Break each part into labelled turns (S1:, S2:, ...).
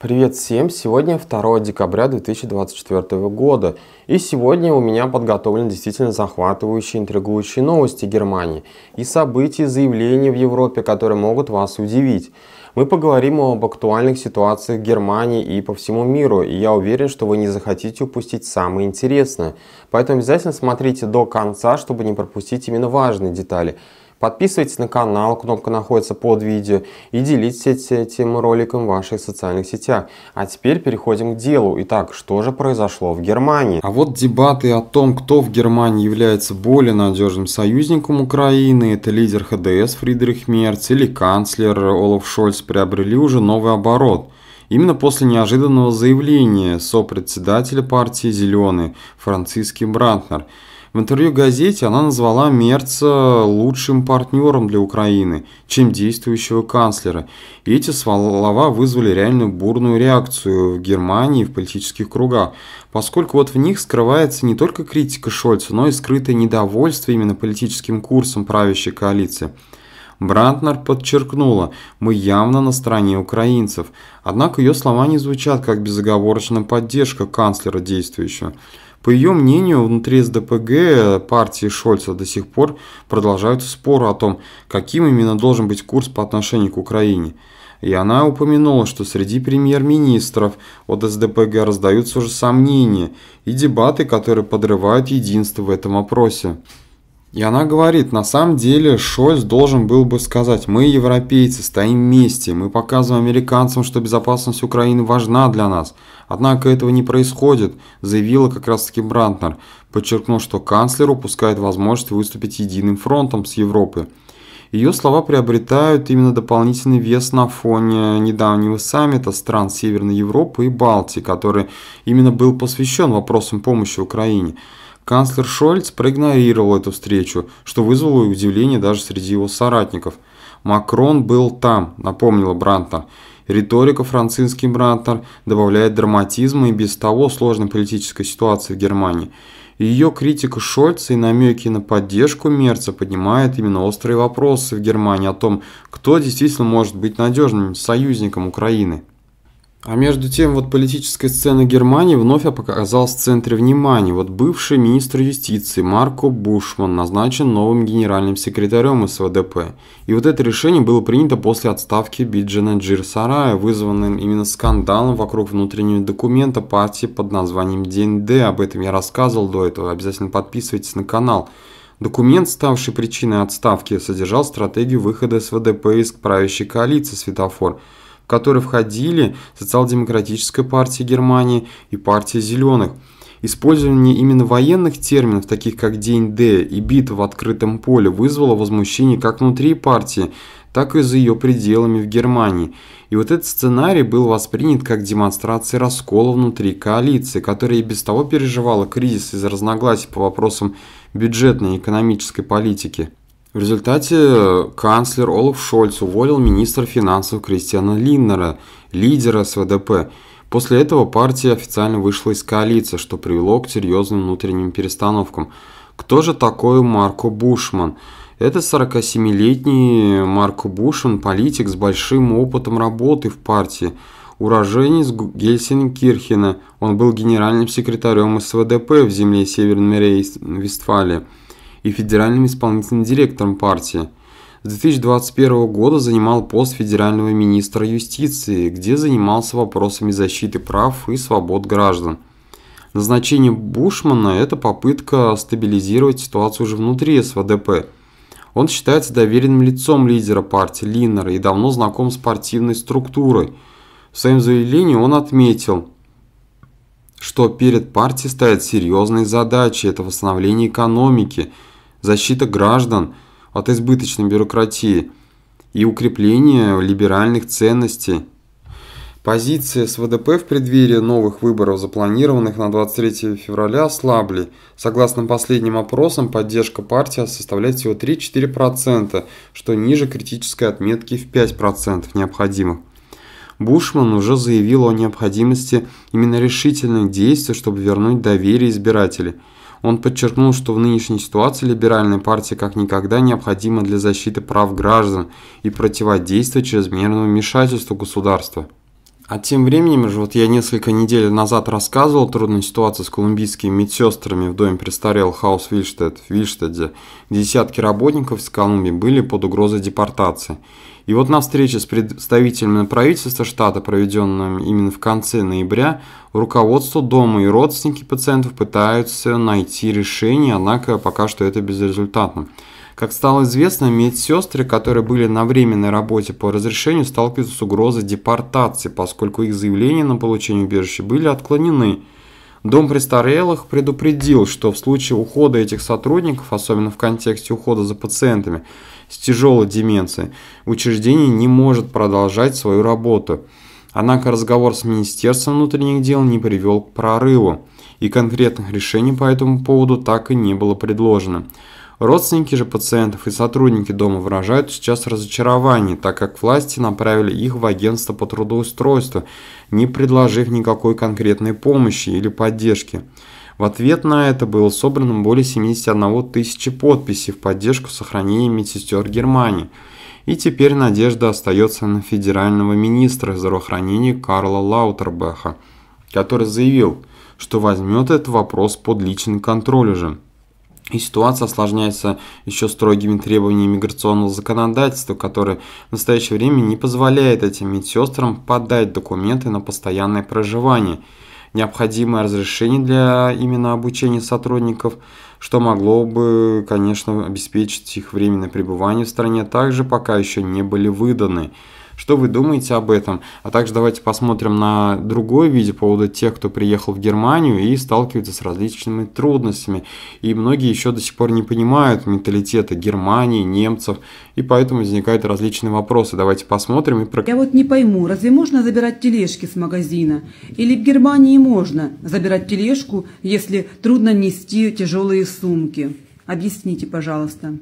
S1: Привет всем! Сегодня 2 декабря 2024 года. И сегодня у меня подготовлены действительно захватывающие, интригующие новости Германии и события, заявления в Европе, которые могут вас удивить. Мы поговорим об актуальных ситуациях в Германии и по всему миру, и я уверен, что вы не захотите упустить самое интересное. Поэтому обязательно смотрите до конца, чтобы не пропустить именно важные детали – Подписывайтесь на канал, кнопка находится под видео, и делитесь этим роликом в ваших социальных сетях. А теперь переходим к делу. Итак, что же произошло в Германии? А вот дебаты о том, кто в Германии является более надежным союзником Украины, это лидер ХДС Фридрих Мерц или канцлер Олаф Шольц приобрели уже новый оборот – Именно после неожиданного заявления сопредседателя партии «Зеленые» Франциски Брантнер – в интервью газете она назвала Мерца лучшим партнером для Украины, чем действующего канцлера. И эти слова вызвали реально бурную реакцию в Германии в политических кругах, поскольку вот в них скрывается не только критика Шольца, но и скрытое недовольство именно политическим курсом правящей коалиции. Брантнер подчеркнула, мы явно на стороне украинцев, однако ее слова не звучат как безоговорочная поддержка канцлера действующего. По ее мнению, внутри СДПГ партии Шольца до сих пор продолжаются споры о том, каким именно должен быть курс по отношению к Украине. И она упомянула, что среди премьер-министров от СДПГ раздаются уже сомнения и дебаты, которые подрывают единство в этом опросе. И она говорит, на самом деле Шольц должен был бы сказать, мы европейцы, стоим вместе, мы показываем американцам, что безопасность Украины важна для нас. Однако этого не происходит, заявила как раз таки Брантнер, подчеркнув, что канцлер упускает возможность выступить единым фронтом с Европы. Ее слова приобретают именно дополнительный вес на фоне недавнего саммита стран Северной Европы и Балтии, который именно был посвящен вопросам помощи Украине. Канцлер Шольц проигнорировал эту встречу, что вызвало удивление даже среди его соратников. «Макрон был там», – напомнила Брантнер. Риторика Францинский Брантнер добавляет драматизма и без того сложной политической ситуации в Германии. Ее критика Шольца и намеки на поддержку Мерца поднимает именно острые вопросы в Германии о том, кто действительно может быть надежным союзником Украины. А между тем, вот политическая сцена Германии вновь оказалась в центре внимания. Вот бывший министр юстиции Марко Бушман назначен новым генеральным секретарем СВДП. И вот это решение было принято после отставки Биджана Джирсарая, вызванным именно скандалом вокруг внутреннего документа партии под названием ДНД. Об этом я рассказывал до этого, обязательно подписывайтесь на канал. Документ, ставший причиной отставки, содержал стратегию выхода СВДП из правящей коалиции «Светофор», которые который входили социал-демократическая партия Германии и партия зеленых. Использование именно военных терминов, таких как «День Д» и «Битва в открытом поле» вызвало возмущение как внутри партии, так и за ее пределами в Германии. И вот этот сценарий был воспринят как демонстрация раскола внутри коалиции, которая и без того переживала кризис из-за разногласий по вопросам бюджетной и экономической политики. В результате э, канцлер Олаф Шольц уволил министра финансов Кристиана Линнера, лидера СВДП. После этого партия официально вышла из коалиции, что привело к серьезным внутренним перестановкам. Кто же такой Марко Бушман? Это 47-летний Марко Бушман, политик с большим опытом работы в партии, уроженец Гельсинкирхена. Он был генеральным секретарем СВДП в земле Северной Рейс-Вестфалии и федеральным исполнительным директором партии. С 2021 года занимал пост федерального министра юстиции, где занимался вопросами защиты прав и свобод граждан. Назначение Бушмана – это попытка стабилизировать ситуацию уже внутри СВДП. Он считается доверенным лицом лидера партии Линнера и давно знаком с партийной структурой. В своем заявлении он отметил, что перед партией стоят серьезные задачи – это восстановление экономики – защита граждан от избыточной бюрократии и укрепление либеральных ценностей. Позиции СВДП в преддверии новых выборов, запланированных на 23 февраля, ослабли. Согласно последним опросам, поддержка партии составляет всего 3-4%, что ниже критической отметки в 5% необходимых. Бушман уже заявил о необходимости именно решительных действий, чтобы вернуть доверие избирателей. Он подчеркнул, что в нынешней ситуации либеральная партия как никогда необходима для защиты прав граждан и противодействия чрезмерному вмешательству государства. А тем временем же, вот я несколько недель назад рассказывал о трудной ситуации с колумбийскими медсестрами в доме престарелых Хаус Вильштед в Вильштеде, где десятки работников из Колумбии были под угрозой депортации. И вот на встрече с представителями правительства штата, проведенном именно в конце ноября, руководство дома и родственники пациентов пытаются найти решение, однако пока что это безрезультатно. Как стало известно, медсестры, которые были на временной работе по разрешению, сталкиваются с угрозой депортации, поскольку их заявления на получение убежища были отклонены. Дом престарелых предупредил, что в случае ухода этих сотрудников, особенно в контексте ухода за пациентами, с тяжелой деменцией, учреждение не может продолжать свою работу. Однако разговор с Министерством внутренних дел не привел к прорыву, и конкретных решений по этому поводу так и не было предложено. Родственники же пациентов и сотрудники дома выражают сейчас разочарование, так как власти направили их в агентство по трудоустройству, не предложив никакой конкретной помощи или поддержки. В ответ на это было собрано более 71 тысячи подписей в поддержку сохранения медсестер Германии. И теперь надежда остается на федерального министра здравоохранения Карла Лаутербеха, который заявил, что возьмет этот вопрос под личный контроль уже. И ситуация осложняется еще строгими требованиями миграционного законодательства, которое в настоящее время не позволяет этим медсестрам подать документы на постоянное проживание – необходимое разрешение для именно обучения сотрудников, что могло бы, конечно, обеспечить их временное пребывание в стране, также пока еще не были выданы. Что вы думаете об этом? А также давайте посмотрим на другое видео по поводу тех, кто приехал в Германию и сталкивается с различными трудностями. И многие еще до сих пор не понимают менталитета Германии, немцев, и поэтому возникают различные вопросы. Давайте посмотрим и про... Я
S2: вот не пойму, разве можно забирать тележки с магазина? Или в Германии можно забирать тележку, если трудно нести тяжелые сумки? Объясните, пожалуйста.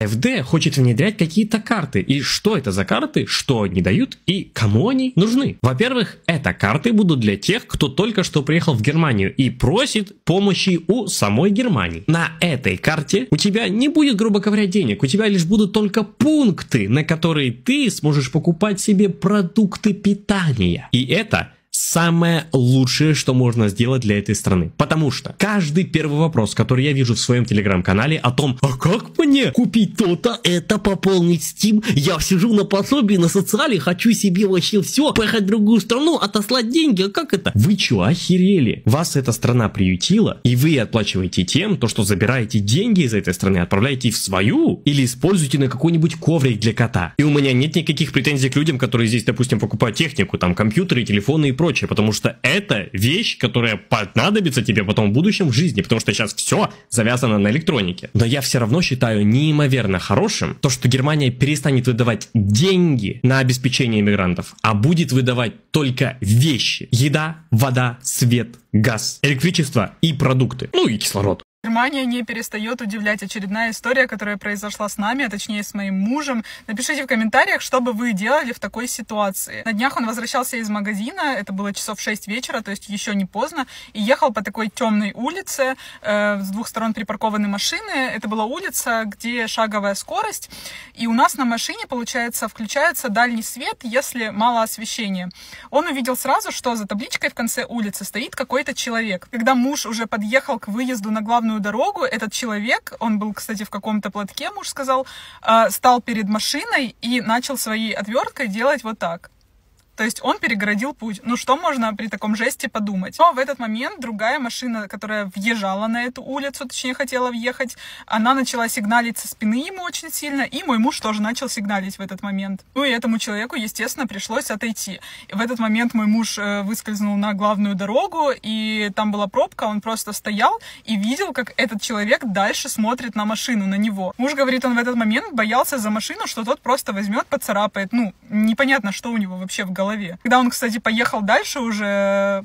S3: AFD хочет внедрять какие-то карты. И что это за карты, что они дают и кому они нужны? Во-первых, это карты будут для тех, кто только что приехал в Германию и просит помощи у самой Германии. На этой карте у тебя не будет, грубо говоря, денег. У тебя лишь будут только пункты, на которые ты сможешь покупать себе продукты питания. И это самое лучшее, что можно сделать для этой страны. Потому что каждый первый вопрос, который я вижу в своем телеграм-канале о том, а как мне купить то-то, это, пополнить Steam, я сижу на пособии, на социале, хочу себе вообще все, поехать в другую страну, отослать деньги, а как это? Вы чё, охерели? Вас эта страна приютила, и вы отплачиваете тем, то, что забираете деньги из этой страны, отправляете в свою, или используете на какой-нибудь коврик для кота. И у меня нет никаких претензий к людям, которые здесь, допустим, покупают технику, там, компьютеры, телефоны и прочее прочее, потому что это вещь, которая понадобится тебе потом в будущем в жизни, потому что сейчас все завязано на электронике. Но я все равно считаю неимоверно хорошим то, что Германия перестанет выдавать деньги на обеспечение иммигрантов, а будет выдавать только вещи. Еда, вода, свет, газ, электричество и продукты. Ну и кислород.
S2: Германия не перестает удивлять. Очередная история, которая произошла с нами, а точнее с моим мужем. Напишите в комментариях, что бы вы делали в такой ситуации. На днях он возвращался из магазина, это было часов 6 вечера, то есть еще не поздно, и ехал по такой темной улице, э, с двух сторон припаркованы машины. Это была улица, где шаговая скорость, и у нас на машине, получается, включается дальний свет, если мало освещения. Он увидел сразу, что за табличкой в конце улицы стоит какой-то человек. Когда муж уже подъехал к выезду на главную главную дорогу, этот человек, он был, кстати, в каком-то платке, муж сказал, э, стал перед машиной и начал своей отверткой делать вот так. То есть он перегородил путь. Ну что можно при таком жесте подумать? Но в этот момент другая машина, которая въезжала на эту улицу, точнее хотела въехать, она начала сигналить со спины ему очень сильно, и мой муж тоже начал сигналить в этот момент. Ну и этому человеку, естественно, пришлось отойти. И в этот момент мой муж э, выскользнул на главную дорогу, и там была пробка, он просто стоял и видел, как этот человек дальше смотрит на машину, на него. Муж говорит, он в этот момент боялся за машину, что тот просто возьмет, поцарапает. Ну, непонятно, что у него вообще в голове голове. Когда он, кстати, поехал дальше, уже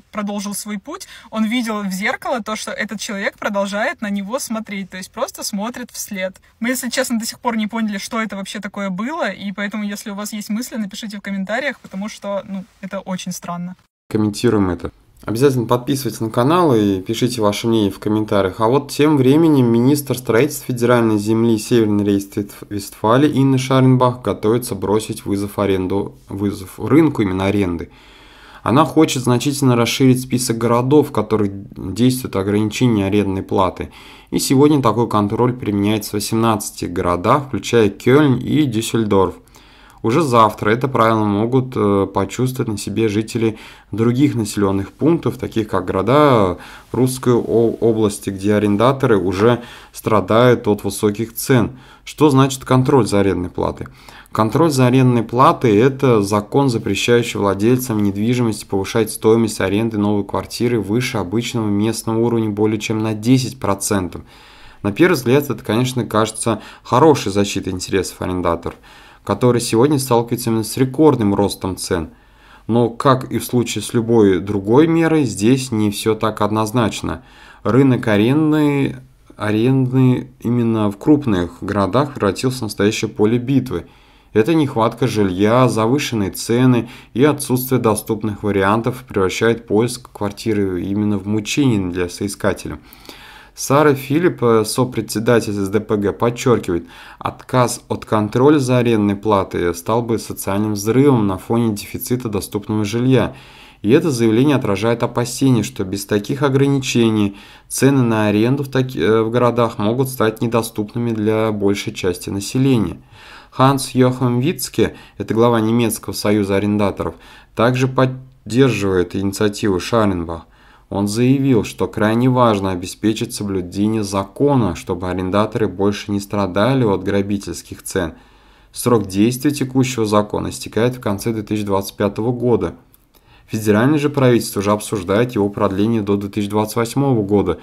S2: э, продолжил свой путь, он видел в зеркало то, что этот человек продолжает на него смотреть, то есть просто смотрит вслед. Мы, если честно, до сих пор не поняли, что это вообще такое было, и поэтому, если у вас есть мысли, напишите в комментариях, потому что, ну, это очень странно.
S1: Комментируем это. Обязательно подписывайтесь на канал и пишите ваше мнение в комментариях. А вот тем временем министр строительства федеральной земли Северный Рейс-Вестфалии Инна Шаренбах готовится бросить вызов, аренду, вызов рынку именно аренды. Она хочет значительно расширить список городов, в которых действует ограничение арендной платы. И сегодня такой контроль применяется в 18 городах, включая Кёльн и Дюссельдорф. Уже завтра это правило могут э, почувствовать на себе жители других населенных пунктов, таких как города Русской области, где арендаторы уже страдают от высоких цен. Что значит контроль за арендной платой? Контроль за арендной платой – это закон, запрещающий владельцам недвижимости повышать стоимость аренды новой квартиры выше обычного местного уровня более чем на 10%. На первый взгляд это, конечно, кажется хорошей защитой интересов арендаторов – который сегодня сталкивается именно с рекордным ростом цен. Но, как и в случае с любой другой мерой, здесь не все так однозначно. Рынок арендный, аренды именно в крупных городах превратился в настоящее поле битвы. Это нехватка жилья, завышенные цены и отсутствие доступных вариантов превращает поиск квартиры именно в мучение для соискателя. Сара Филипп, э, сопредседатель СДПГ, подчеркивает, отказ от контроля за арендной платой стал бы социальным взрывом на фоне дефицита доступного жилья. И это заявление отражает опасение, что без таких ограничений цены на аренду в, таки, э, в городах могут стать недоступными для большей части населения. Ханс Йохам Вицке, это глава немецкого союза арендаторов, также поддерживает инициативу Шаренбах. Он заявил, что крайне важно обеспечить соблюдение закона, чтобы арендаторы больше не страдали от грабительских цен. Срок действия текущего закона истекает в конце 2025 года. Федеральное же правительство уже обсуждает его продление до 2028 года,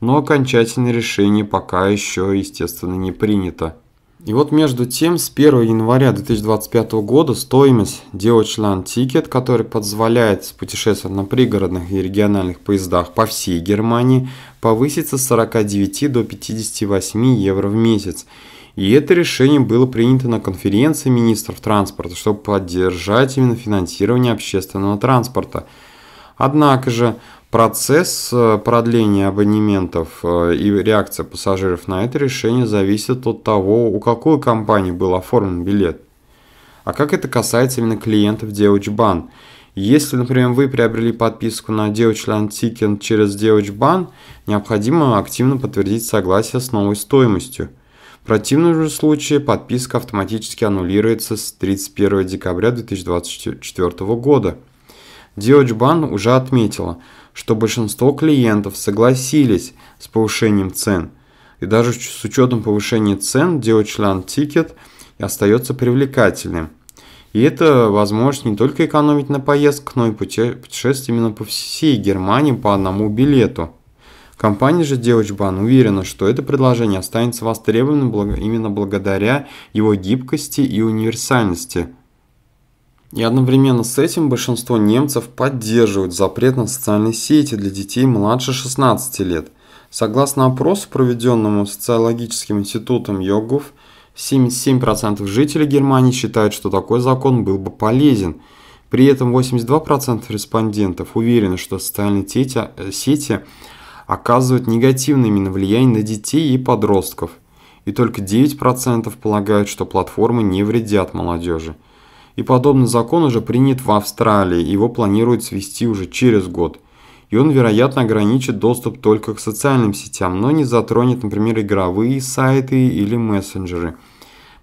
S1: но окончательное решение пока еще, естественно, не принято. И вот между тем, с 1 января 2025 года стоимость Деочлан Тикет, который позволяет путешествовать на пригородных и региональных поездах по всей Германии, повысится с 49 до 58 евро в месяц. И это решение было принято на конференции министров транспорта, чтобы поддержать именно финансирование общественного транспорта. Однако же Процесс э, продления абонементов э, и реакция пассажиров на это решение зависит от того, у какой компании был оформлен билет. А как это касается именно клиентов Deutsche Если, например, вы приобрели подписку на Deutschland Ticket через Deutsche необходимо активно подтвердить согласие с новой стоимостью. В противном же случае подписка автоматически аннулируется с 31 декабря 2024 года – Диоджбан уже отметила, что большинство клиентов согласились с повышением цен, и даже с учетом повышения цен Диочлан Тикет остается привлекательным. И это возможность не только экономить на поездках, но и путешествие именно по всей Германии по одному билету. Компания же Deutschbahn уверена, что это предложение останется востребованным именно благодаря его гибкости и универсальности – и одновременно с этим большинство немцев поддерживают запрет на социальные сети для детей младше 16 лет. Согласно опросу, проведенному социологическим институтом Йогов, 77% жителей Германии считают, что такой закон был бы полезен. При этом 82% респондентов уверены, что социальные э, сети, оказывают негативное именно влияние на детей и подростков. И только 9% полагают, что платформы не вредят молодежи. И подобный закон уже принят в Австралии, его планируют свести уже через год. И он, вероятно, ограничит доступ только к социальным сетям, но не затронет, например, игровые сайты или мессенджеры.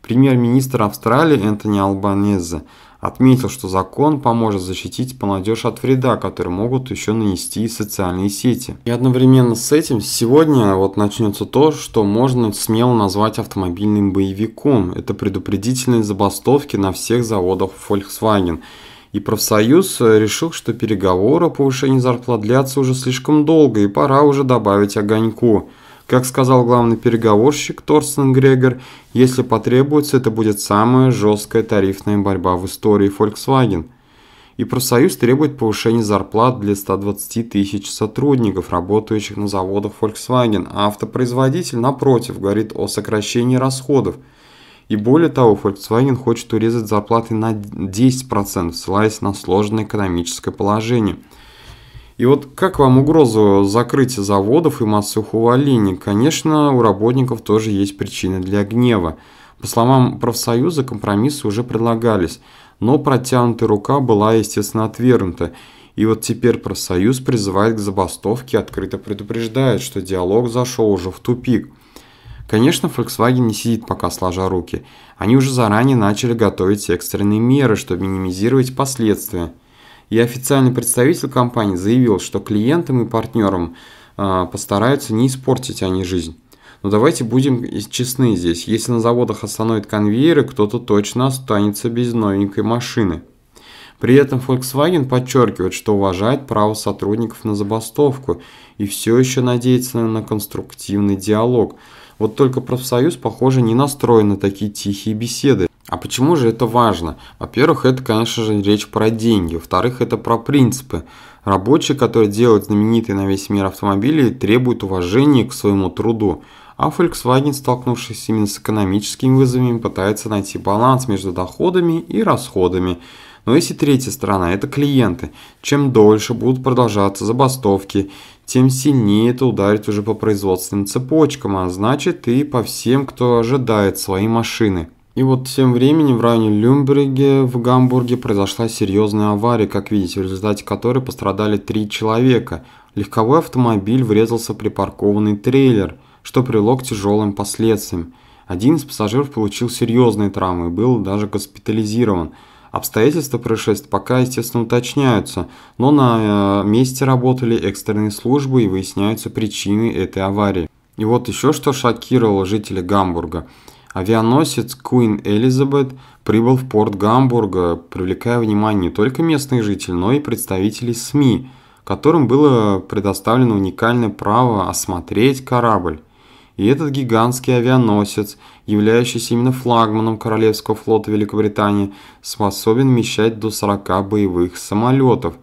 S1: Премьер-министр Австралии Энтони Албанезе Отметил, что закон поможет защитить молодежь от вреда, который могут еще нанести социальные сети. И одновременно с этим сегодня вот начнется то, что можно смело назвать автомобильным боевиком. Это предупредительные забастовки на всех заводах Volkswagen. И профсоюз решил, что переговоры о повышении зарплат длятся уже слишком долго и пора уже добавить огоньку. Как сказал главный переговорщик Торстен Грегор, если потребуется, это будет самая жесткая тарифная борьба в истории Volkswagen. И профсоюз требует повышения зарплат для 120 тысяч сотрудников, работающих на заводах Volkswagen, а автопроизводитель, напротив, говорит о сокращении расходов. И более того, Volkswagen хочет урезать зарплаты на 10%, ссылаясь на сложное экономическое положение – и вот как вам угроза закрытия заводов и массовых увольнений? Конечно, у работников тоже есть причины для гнева. По словам профсоюза, компромиссы уже предлагались, но протянутая рука была, естественно, отвергнута. И вот теперь профсоюз призывает к забастовке и открыто предупреждает, что диалог зашел уже в тупик. Конечно, Volkswagen не сидит пока сложа руки. Они уже заранее начали готовить экстренные меры, чтобы минимизировать последствия и официальный представитель компании заявил, что клиентам и партнерам а, постараются не испортить они жизнь. Но давайте будем честны здесь. Если на заводах остановят конвейеры, кто-то точно останется без новенькой машины. При этом Volkswagen подчеркивает, что уважает право сотрудников на забастовку и все еще надеется на конструктивный диалог. Вот только профсоюз, похоже, не настроен на такие тихие беседы. А почему же это важно? Во-первых, это, конечно же, речь про деньги. Во-вторых, это про принципы. Рабочие, которые делают знаменитые на весь мир автомобили, требуют уважения к своему труду. А Volkswagen, столкнувшись именно с экономическими вызовами, пытается найти баланс между доходами и расходами. Но если третья сторона – это клиенты, чем дольше будут продолжаться забастовки, тем сильнее это ударит уже по производственным цепочкам, а значит и по всем, кто ожидает свои машины. И вот тем временем в районе Люмбриге в Гамбурге произошла серьезная авария, как видите, в результате которой пострадали три человека. Легковой автомобиль врезался в припаркованный трейлер, что привело к тяжелым последствиям. Один из пассажиров получил серьезные травмы и был даже госпитализирован. Обстоятельства происшествия пока, естественно, уточняются, но на э, месте работали экстренные службы и выясняются причины этой аварии. И вот еще что шокировало жителей Гамбурга – Авианосец Queen Elizabeth прибыл в порт Гамбурга, привлекая внимание не только местных жителей, но и представителей СМИ, которым было предоставлено уникальное право осмотреть корабль. И этот гигантский авианосец, являющийся именно флагманом Королевского флота Великобритании, способен вмещать до 40 боевых самолетов.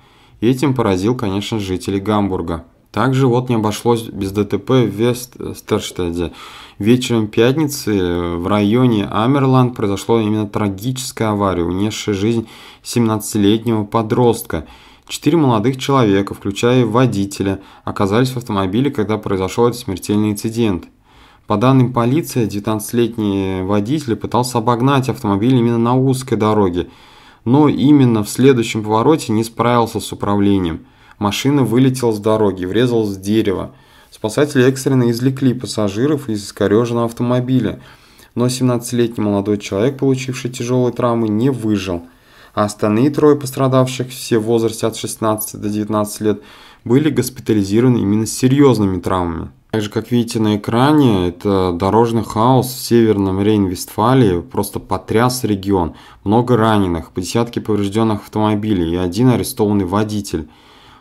S1: И этим поразил, конечно, жителей Гамбурга. Также вот не обошлось без ДТП в Вестерштеде. Вечером пятницы в районе Амерланд произошло именно трагическая авария, унесшая жизнь 17-летнего подростка. Четыре молодых человека, включая водителя, оказались в автомобиле, когда произошел этот смертельный инцидент. По данным полиции, 19-летний водитель пытался обогнать автомобиль именно на узкой дороге, но именно в следующем повороте не справился с управлением – Машина вылетела с дороги, врезалась в дерево. Спасатели экстренно извлекли пассажиров из искореженного автомобиля, но 17-летний молодой человек, получивший тяжелые травмы, не выжил. А остальные трое пострадавших, все в возрасте от 16 до 19 лет, были госпитализированы именно с серьезными травмами. Также, как видите на экране, это дорожный хаос в северном Рейн-Вестфалии просто потряс регион. Много раненых, по десятке поврежденных автомобилей и один арестованный водитель –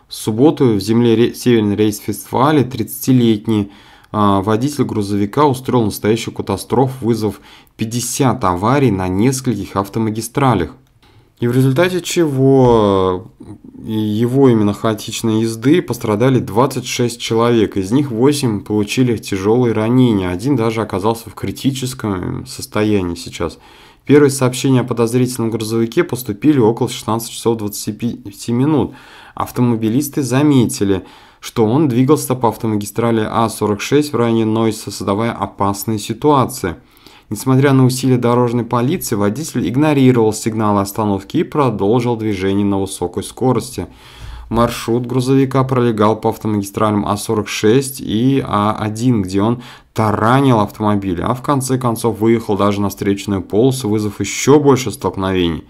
S1: в субботу в земле Северный рейс-фестивале 30-летний а, водитель грузовика устроил настоящую катастрофу, вызвав 50 аварий на нескольких автомагистралях. И в результате чего э, его именно хаотичной езды пострадали 26 человек. Из них 8 получили тяжелые ранения, один даже оказался в критическом э, состоянии сейчас. Первые сообщения о подозрительном грузовике поступили около 16 часов 25 минут. Автомобилисты заметили, что он двигался по автомагистрали А46 в районе Нойса, создавая опасные ситуации. Несмотря на усилия дорожной полиции, водитель игнорировал сигналы остановки и продолжил движение на высокой скорости маршрут грузовика пролегал по автомагистралям А46 и А1, где он таранил автомобиль, а в конце концов выехал даже на встречную полосу, вызвав еще больше столкновений.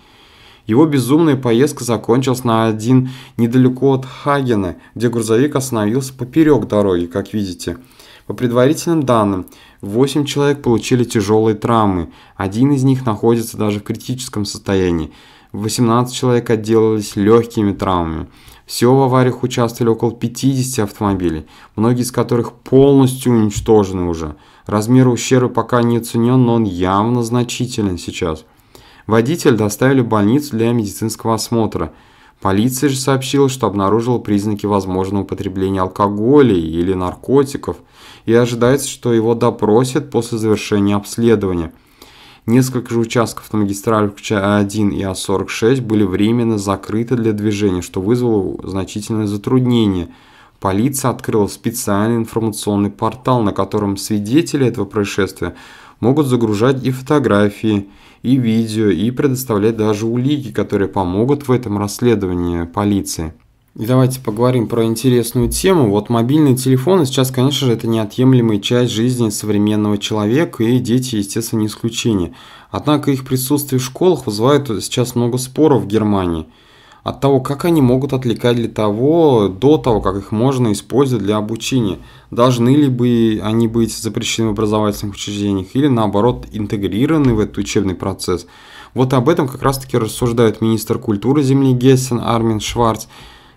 S1: Его безумная поездка закончилась на один недалеко от Хагена, где грузовик остановился поперек дороги, как видите. По предварительным данным, 8 человек получили тяжелые травмы, один из них находится даже в критическом состоянии. 18 человек отделались легкими травмами. Всего в авариях участвовали около 50 автомобилей, многие из которых полностью уничтожены уже. Размер ущерба пока не оценен, но он явно значителен сейчас. Водитель доставили в больницу для медицинского осмотра. Полиция же сообщила, что обнаружила признаки возможного употребления алкоголя или наркотиков, и ожидается, что его допросят после завершения обследования – Несколько же участков на магистрали, включая А1 и А46, были временно закрыты для движения, что вызвало значительное затруднение. Полиция открыла специальный информационный портал, на котором свидетели этого происшествия могут загружать и фотографии, и видео, и предоставлять даже улики, которые помогут в этом расследовании полиции. И давайте поговорим про интересную тему. Вот мобильные телефоны сейчас, конечно же, это неотъемлемая часть жизни современного человека, и дети, естественно, не исключение. Однако их присутствие в школах вызывает сейчас много споров в Германии от того, как они могут отвлекать для того, до того, как их можно использовать для обучения. Должны ли бы они быть запрещены в образовательных учреждениях или наоборот интегрированы в этот учебный процесс. Вот об этом как раз таки рассуждает министр культуры земли Гессен Армин Шварц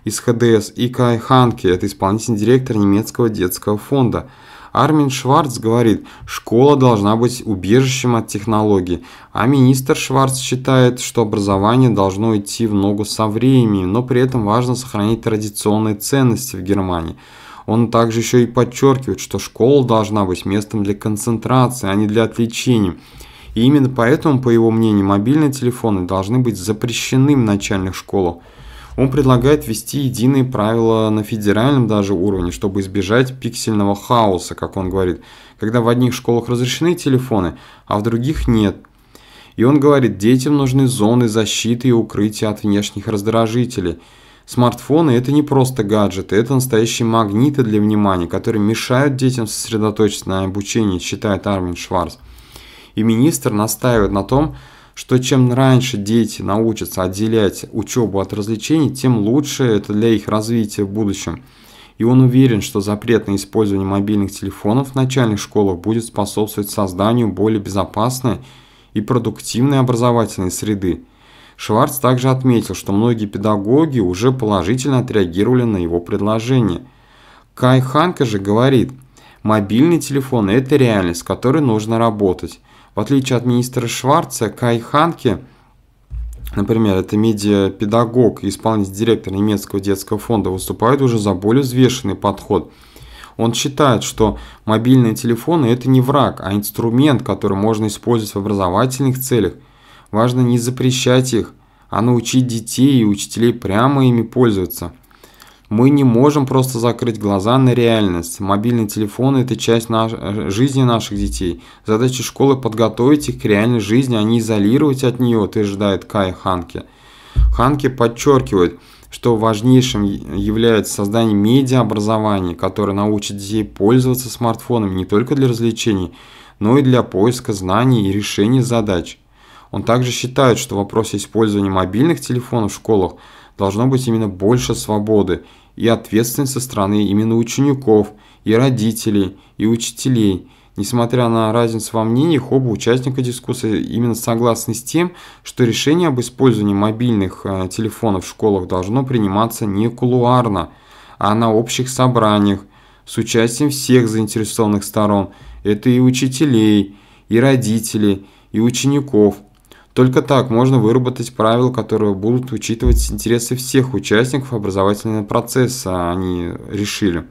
S1: из ХДС, и Кай Ханке, это исполнительный директор немецкого детского фонда. Армин Шварц говорит, школа должна быть убежищем от технологий, а министр Шварц считает, что образование должно идти в ногу со временем, но при этом важно сохранить традиционные ценности в Германии. Он также еще и подчеркивает, что школа должна быть местом для концентрации, а не для отвлечения. И именно поэтому, по его мнению, мобильные телефоны должны быть запрещены в начальных школах. Он предлагает ввести единые правила на федеральном даже уровне, чтобы избежать пиксельного хаоса, как он говорит, когда в одних школах разрешены телефоны, а в других нет. И он говорит, детям нужны зоны защиты и укрытия от внешних раздражителей. Смартфоны – это не просто гаджеты, это настоящие магниты для внимания, которые мешают детям сосредоточиться на обучении, считает Армин Шварц. И министр настаивает на том, что что чем раньше дети научатся отделять учебу от развлечений, тем лучше это для их развития в будущем. И он уверен, что запрет на использование мобильных телефонов в начальных школах будет способствовать созданию более безопасной и продуктивной образовательной среды. Шварц также отметил, что многие педагоги уже положительно отреагировали на его предложение. Кай Ханка же говорит, мобильный телефон – это реальность, с которой нужно работать. В отличие от министра Шварца, Кай Ханке, например, это медиа-педагог и исполнительный директор немецкого детского фонда, выступает уже за более взвешенный подход. Он считает, что мобильные телефоны – это не враг, а инструмент, который можно использовать в образовательных целях. Важно не запрещать их, а научить детей и учителей прямо ими пользоваться – мы не можем просто закрыть глаза на реальность. Мобильные телефоны – это часть наш... Э, жизни наших детей. Задача школы – подготовить их к реальной жизни, а не изолировать от нее, утверждает Кай Ханке. Ханке подчеркивает, что важнейшим является создание медиаобразования, которое научит детей пользоваться смартфонами не только для развлечений, но и для поиска знаний и решения задач. Он также считает, что в вопросе использования мобильных телефонов в школах должно быть именно больше свободы и ответственность со стороны именно учеников, и родителей, и учителей. Несмотря на разницу во мнениях, оба участника дискуссии именно согласны с тем, что решение об использовании мобильных э, телефонов в школах должно приниматься не кулуарно, а на общих собраниях с участием всех заинтересованных сторон. Это и учителей, и родителей, и учеников – только так можно выработать правила, которые будут учитывать интересы всех участников образовательного процесса, а они решили.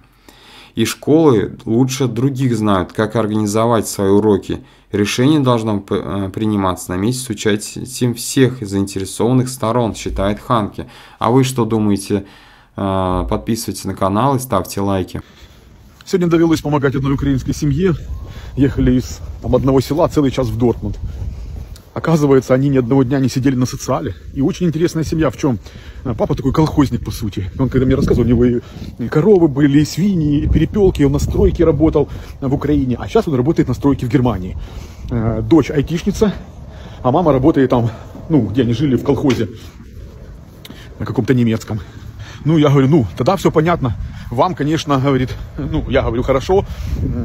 S1: И школы лучше других знают, как организовать свои уроки. Решение должно э, приниматься на месте с участием всех заинтересованных сторон, считает Ханки. А вы что думаете? Э, подписывайтесь на канал и ставьте лайки. Сегодня довелось
S4: помогать одной украинской семье. Ехали из там, одного села целый час в Дортмунд. Оказывается, они ни одного дня не сидели на социале. И очень интересная семья в чем. А, папа такой колхозник, по сути. Он когда мне рассказывал, у него и коровы были, и свиньи, и перепелки, он на стройке работал в Украине. А сейчас он работает на стройке в Германии. А, дочь айтишница, а мама работает там, ну, где они жили, в колхозе. На каком-то немецком. Ну, я говорю, ну, тогда все понятно вам, конечно, говорит, ну, я говорю, хорошо,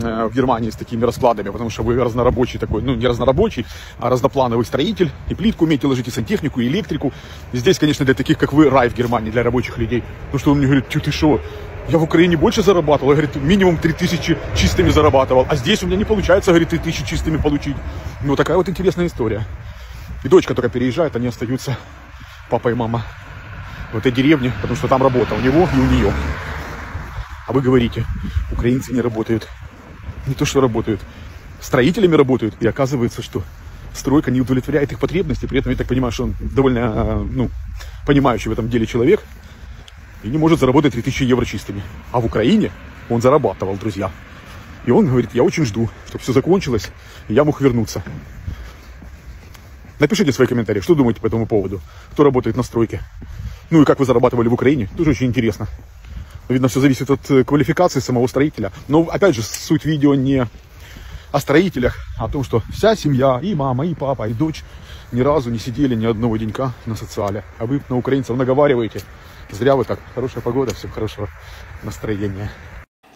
S4: э, в Германии с такими раскладами, потому что вы разнорабочий такой, ну, не разнорабочий, а разноплановый строитель, и плитку умеете ложить, и сантехнику, и электрику. Здесь, конечно, для таких, как вы, рай в Германии, для рабочих людей. Ну, что он мне говорит, ты что, я в Украине больше зарабатывал, я, говорит, минимум 3000 чистыми зарабатывал, а здесь у меня не получается, говорит, 3000 чистыми получить. Ну, такая вот интересная история. И дочь, которая переезжает, они остаются, папа и мама, в этой деревне, потому что там работа у него и у нее. А вы говорите, украинцы не работают. Не то, что работают. Строителями работают. И оказывается, что стройка не удовлетворяет их потребности. При этом, я так понимаю, что он довольно а, ну, понимающий в этом деле человек и не может заработать 3000 евро чистыми. А в Украине он зарабатывал, друзья. И он говорит, я очень жду, чтобы все закончилось, и я мог вернуться. Напишите свои комментарии, что думаете по этому поводу, кто работает на стройке. Ну и как вы зарабатывали в Украине, тоже очень интересно. Видно, все зависит от э, квалификации самого строителя. Но, опять же, суть видео не о строителях, а о том, что вся семья, и мама, и папа, и дочь ни разу не сидели ни одного денька на социале. А вы на украинцев наговариваете. Зря вы так. Хорошая погода, всем хорошего настроения.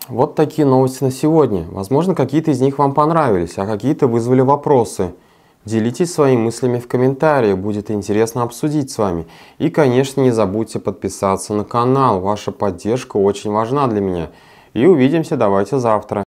S1: Вот такие новости на сегодня. Возможно, какие-то из них вам понравились, а какие-то вызвали вопросы – Делитесь своими мыслями в комментариях, будет интересно обсудить с вами. И, конечно, не забудьте подписаться на канал, ваша поддержка очень важна для меня. И увидимся давайте завтра.